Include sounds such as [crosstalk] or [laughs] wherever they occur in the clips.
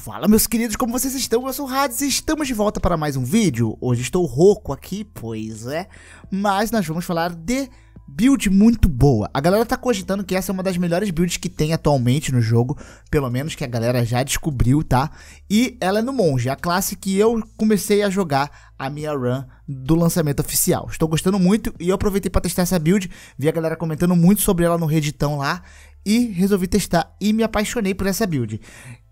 Fala meus queridos, como vocês estão? Eu sou o Hades e estamos de volta para mais um vídeo. Hoje estou rouco aqui, pois é, mas nós vamos falar de build muito boa. A galera tá cogitando que essa é uma das melhores builds que tem atualmente no jogo, pelo menos que a galera já descobriu, tá? E ela é no monge, a classe que eu comecei a jogar a minha run do lançamento oficial. Estou gostando muito e eu aproveitei para testar essa build, vi a galera comentando muito sobre ela no Redditão lá e resolvi testar e me apaixonei por essa build.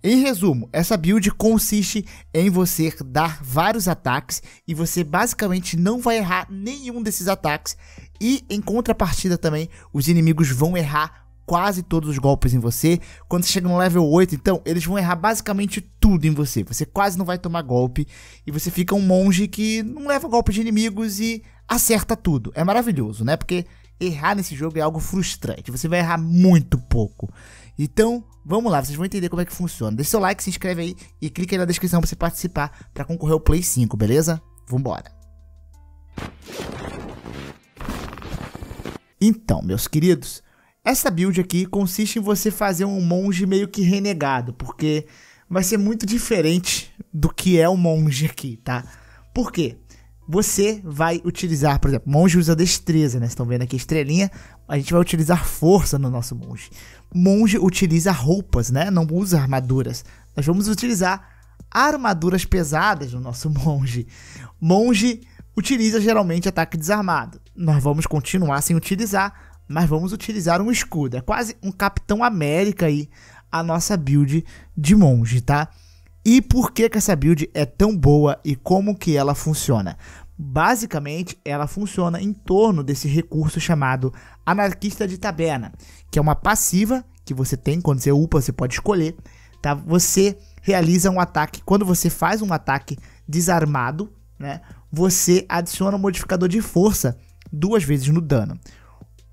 Em resumo, essa build consiste em você dar vários ataques e você basicamente não vai errar nenhum desses ataques e em contrapartida também os inimigos vão errar quase todos os golpes em você. Quando você chega no level 8, então, eles vão errar basicamente tudo em você. Você quase não vai tomar golpe e você fica um monge que não leva golpe de inimigos e acerta tudo. É maravilhoso, né? Porque errar nesse jogo é algo frustrante. Você vai errar muito pouco. Então, vamos lá, vocês vão entender como é que funciona. Deixa seu like, se inscreve aí e clica aí na descrição para você participar para concorrer ao Play 5, beleza? Vambora. Então, meus queridos, essa build aqui consiste em você fazer um monge meio que renegado, porque vai ser muito diferente do que é o monge aqui, tá? Por quê? Você vai utilizar, por exemplo, monge usa destreza, né? Vocês estão vendo aqui a estrelinha. A gente vai utilizar força no nosso monge. Monge utiliza roupas, né? Não usa armaduras. Nós vamos utilizar armaduras pesadas no nosso [laughs] monge. Monge utiliza geralmente ataque desarmado. Nós vamos continuar sem utilizar, mas vamos utilizar um escudo. É quase um Capitão América aí, a nossa build de monge, tá? E por que, que essa build é tão boa e como que ela funciona? Basicamente, ela funciona em torno desse recurso chamado Anarquista de Taberna, que é uma passiva que você tem quando você upa, você pode escolher, tá? Você realiza um ataque, quando você faz um ataque desarmado, né? Você adiciona um modificador de força duas vezes no dano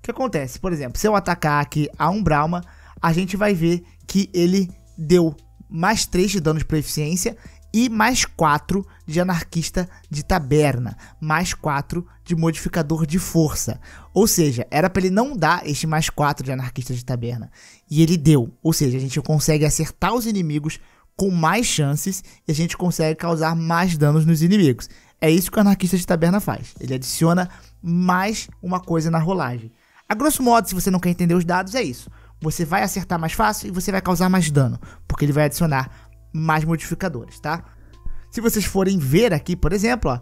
que acontece? Por exemplo, se eu atacar aqui a um Brahma, a gente vai ver que ele deu mais 3 de dano de proficiência e mais 4 de anarquista de taberna, mais 4 de modificador de força. Ou seja, era para ele não dar este mais 4 de anarquista de taberna. E ele deu. Ou seja, a gente consegue acertar os inimigos com mais chances e a gente consegue causar mais danos nos inimigos. É isso que o anarquista de taberna faz. Ele adiciona mais uma coisa na rolagem. A grosso modo, se você não quer entender os dados, é isso. Você vai acertar mais fácil e você vai causar mais dano, porque ele vai adicionar mais modificadores, tá? Se vocês forem ver aqui, por exemplo, ó,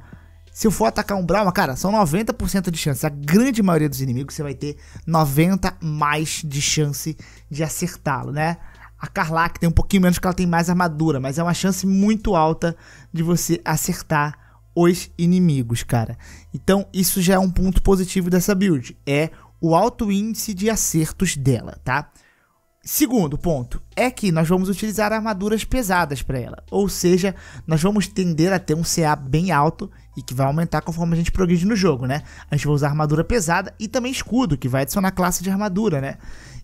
se eu for atacar um Brahma, cara, são 90% de chance. A grande maioria dos inimigos você vai ter 90 mais de chance de acertá-lo, né? A Karlak tem um pouquinho menos porque ela tem mais armadura, mas é uma chance muito alta de você acertar os inimigos, cara. Então, isso já é um ponto positivo dessa build. É o alto índice de acertos dela, tá? Segundo ponto é que nós vamos utilizar armaduras pesadas para ela, ou seja, nós vamos tender a ter um CA bem alto e que vai aumentar conforme a gente progride no jogo, né? A gente vai usar armadura pesada e também escudo, que vai adicionar classe de armadura, né?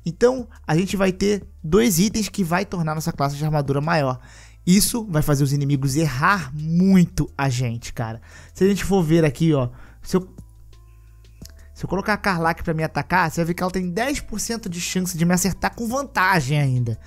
Então, a gente vai ter dois itens que vai tornar nossa classe de armadura maior. Isso vai fazer os inimigos errar muito a gente, cara. Se a gente for ver aqui, ó, se eu se eu colocar a Karlak para me atacar, você vai ver que ela tem 10% de chance de me acertar com vantagem ainda.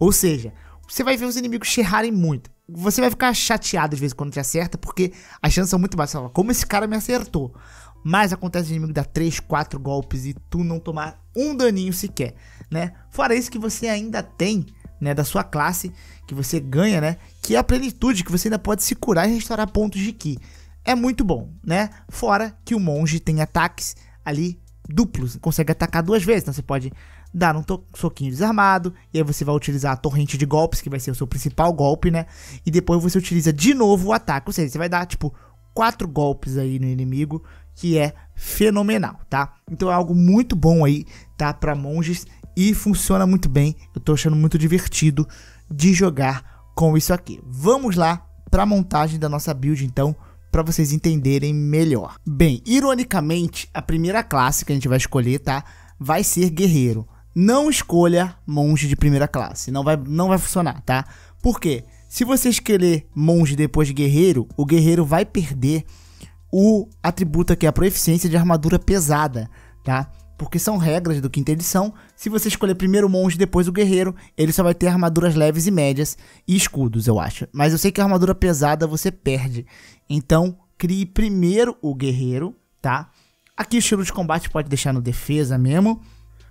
Ou seja, você vai ver os inimigos chirrarem muito. Você vai ficar chateado às vezes quando te acerta, porque as chances são muito baixas. Como esse cara me acertou? Mas acontece o inimigo dar 3, 4 golpes e tu não tomar um daninho sequer, né? Fora isso que você ainda tem, né, da sua classe, que você ganha, né? Que é a plenitude, que você ainda pode se curar e restaurar pontos de ki. É muito bom, né? Fora que o monge tem ataques ali duplos, consegue atacar duas vezes. Então você pode dar um soquinho desarmado, e aí você vai utilizar a torrente de golpes, que vai ser o seu principal golpe, né? E depois você utiliza de novo o ataque. Ou seja, você vai dar tipo quatro golpes aí no inimigo, que é fenomenal, tá? Então é algo muito bom aí, tá? Para monges e funciona muito bem. Eu tô achando muito divertido de jogar com isso aqui. Vamos lá para a montagem da nossa build então para vocês entenderem melhor. Bem, ironicamente, a primeira classe que a gente vai escolher, tá? Vai ser guerreiro. Não escolha monge de primeira classe, não vai, não vai funcionar, tá? Por quê? Se você escolher monge depois de guerreiro, o guerreiro vai perder o atributo que é a proficiência de armadura pesada, tá? porque são regras do quinta edição. Se você escolher primeiro o monge, depois o guerreiro, ele só vai ter armaduras leves e médias e escudos, eu acho. Mas eu sei que a armadura pesada você perde. Então, crie primeiro o guerreiro, tá? Aqui o estilo de combate pode deixar no defesa mesmo.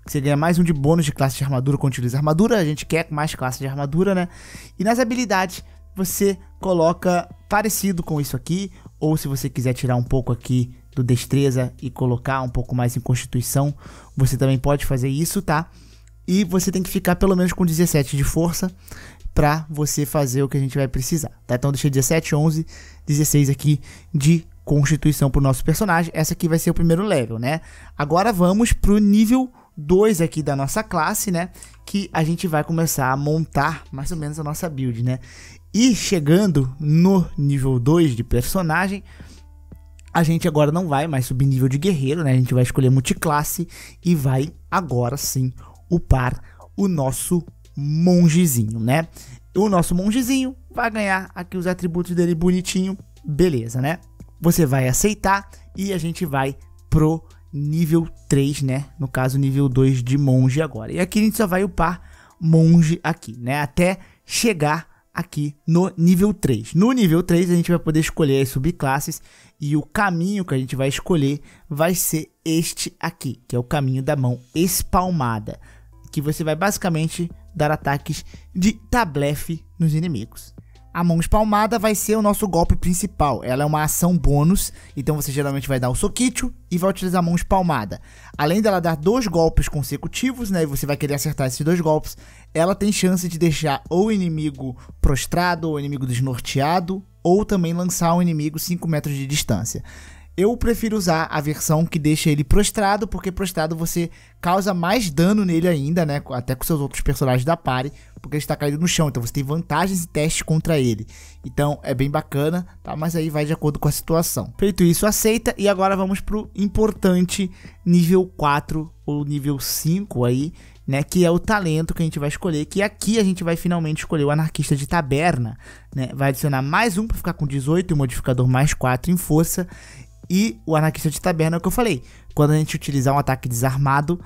Você ganha mais um de bônus de classe de armadura quando utiliza armadura. A gente quer mais classe de armadura, né? E nas habilidades, você coloca parecido com isso aqui. Ou se você quiser tirar um pouco aqui do destreza e colocar um pouco mais em constituição, você também pode fazer isso, tá? E você tem que ficar pelo menos com 17 de força para você fazer o que a gente vai precisar, tá? Então deixei 17, 11, 16 aqui de constituição pro nosso personagem. Essa aqui vai ser o primeiro level, né? Agora vamos pro nível 2 aqui da nossa classe, né? Que a gente vai começar a montar mais ou menos a nossa build, né? E chegando no nível 2 de personagem, a gente agora não vai mais subir nível de guerreiro, né? A gente vai escolher multiclasse e vai agora sim upar o nosso mongezinho, né? O nosso mongezinho vai ganhar aqui os atributos dele bonitinho, beleza, né? Você vai aceitar e a gente vai pro nível 3, né? No caso, nível 2 de monge agora. E aqui a gente só vai upar monge aqui, né? Até chegar aqui no nível 3. No nível 3 a gente vai poder escolher as subclasses e o caminho que a gente vai escolher vai ser este aqui, que é o caminho da mão espalmada, que você vai basicamente dar ataques de tablefe nos inimigos. A mão espalmada vai ser o nosso golpe principal. Ela é uma ação bônus, então você geralmente vai dar o soquicho e vai utilizar a mão espalmada. Além dela dar dois golpes consecutivos, né, e você vai querer acertar esses dois golpes, ela tem chance de deixar ou o inimigo prostrado, ou o inimigo desnorteado, ou também lançar o um inimigo 5 metros de distância. Eu prefiro usar a versão que deixa ele prostrado, porque prostrado você causa mais dano nele ainda, né? Até com seus outros personagens da party, porque ele está caído no chão. Então você tem vantagens e testes contra ele. Então é bem bacana, tá? Mas aí vai de acordo com a situação. Feito isso, aceita. E agora vamos pro importante nível 4 ou nível 5 aí, né, que é o talento que a gente vai escolher, que aqui a gente vai finalmente escolher o anarquista de taberna, né? Vai adicionar mais um para ficar com 18 e modificador mais 4 em força e o anarquista de taberna é o que eu falei. Quando a gente utilizar um ataque desarmado,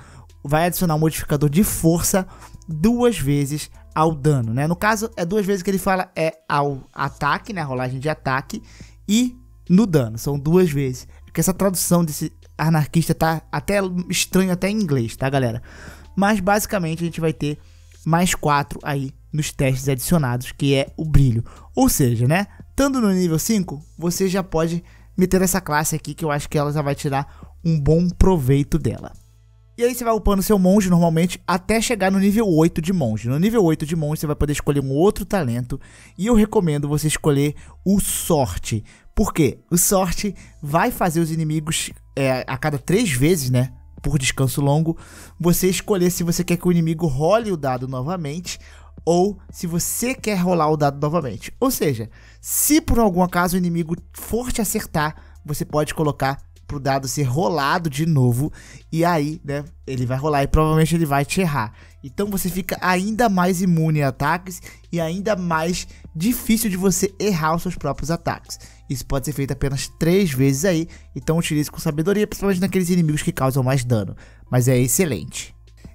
vai adicionar um modificador de força duas vezes ao dano, né? No caso, é duas vezes que ele fala é ao ataque, né? rolagem de ataque e no dano. São duas vezes. Porque é essa tradução desse anarquista tá até estranho até em inglês, tá, galera? Mas basicamente a gente vai ter mais quatro aí nos testes adicionados, que é o brilho. Ou seja, né? Estando no nível 5, você já pode meter essa classe aqui que eu acho que ela já vai tirar um bom proveito dela. E aí você vai upando seu monge normalmente até chegar no nível 8 de monge. No nível 8 de monge você vai poder escolher um outro talento e eu recomendo você escolher o sorte. Por quê? O sorte vai fazer os inimigos é, a cada três vezes, né? Por descanso longo, você escolher se você quer que o inimigo role o dado novamente ou se você quer rolar o dado novamente. Ou seja, se por algum acaso o inimigo for te acertar, você pode colocar pro dado ser rolado de novo e aí, né, ele vai rolar e provavelmente ele vai te errar. Então você fica ainda mais imune a ataques e ainda mais difícil de você errar os seus próprios ataques. Isso pode ser feito apenas três vezes aí, então utilize com sabedoria, principalmente naqueles inimigos que causam mais dano, mas é excelente.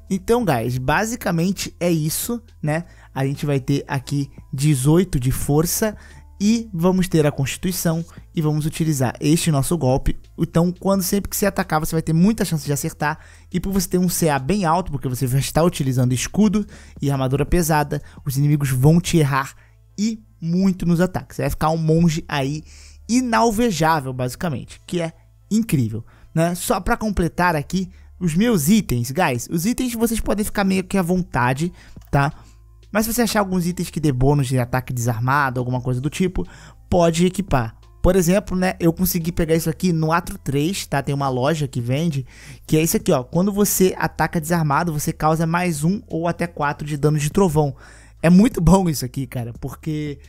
Então, guys, basicamente é isso, né? a gente vai ter aqui 18 de força e vamos ter a constituição e vamos utilizar este nosso golpe. Então, quando sempre que você atacar, você vai ter muita chance de acertar. E por você ter um CA bem alto, porque você vai estar utilizando escudo e armadura pesada, os inimigos vão te errar e muito nos ataques. Você vai ficar um monge aí inalvejável, basicamente, que é incrível, né? Só para completar aqui os meus itens, guys. Os itens vocês podem ficar meio que à vontade, tá? Mas se você achar alguns itens que dê bônus de ataque desarmado, alguma coisa do tipo, pode equipar. Por exemplo, né, eu consegui pegar isso aqui no Atro 3, tá? Tem uma loja que vende, que é isso aqui, ó. Quando você ataca desarmado, você causa mais um ou até quatro de dano de trovão. É muito [laughs] bom isso aqui, cara, porque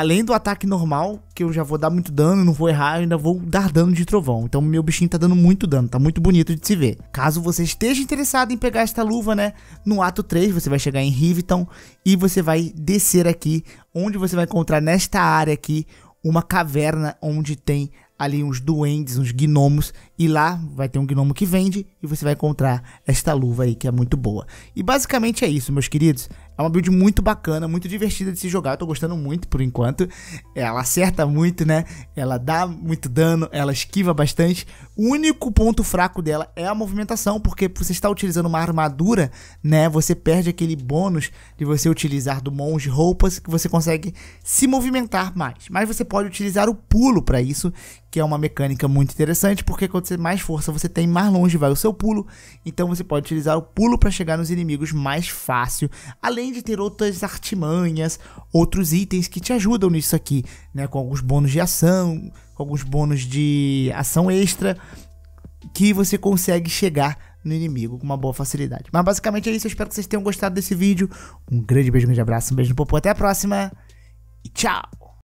Além do ataque normal, que eu já vou dar muito dano, não vou errar, ainda vou dar dano de trovão. Então meu bichinho tá dando muito dano, tá muito bonito de se ver. Caso você esteja interessado em pegar esta luva, né, no ato 3 você vai chegar em Riveton e você vai descer aqui, onde você vai encontrar nesta área aqui uma caverna onde tem ali uns duendes, uns gnomos, e lá vai ter um gnomo que vende e você vai encontrar esta luva aí que é muito boa. E basicamente é isso, meus queridos. É uma build muito bacana, muito divertida de se jogar. Eu tô gostando muito por enquanto. Ela acerta muito, né? Ela dá muito dano, ela esquiva bastante. O único ponto fraco dela é a movimentação, porque você está utilizando uma armadura, né? Você perde aquele bônus de você utilizar do monge roupas que você consegue se movimentar mais. Mas você pode utilizar o pulo para isso, que é uma mecânica muito interessante, porque quanto mais força você tem, mais longe vai o seu pulo. Então você pode utilizar o pulo para chegar nos inimigos mais fácil. Além além de ter outras artimanhas, outros itens que te ajudam nisso aqui, né? Com alguns bônus de ação, com alguns bônus de ação extra, que você consegue chegar no inimigo com uma boa facilidade. Mas basicamente é isso, eu espero que vocês tenham gostado desse vídeo. Um grande beijo, um grande abraço, um beijo no popô, até a próxima e tchau!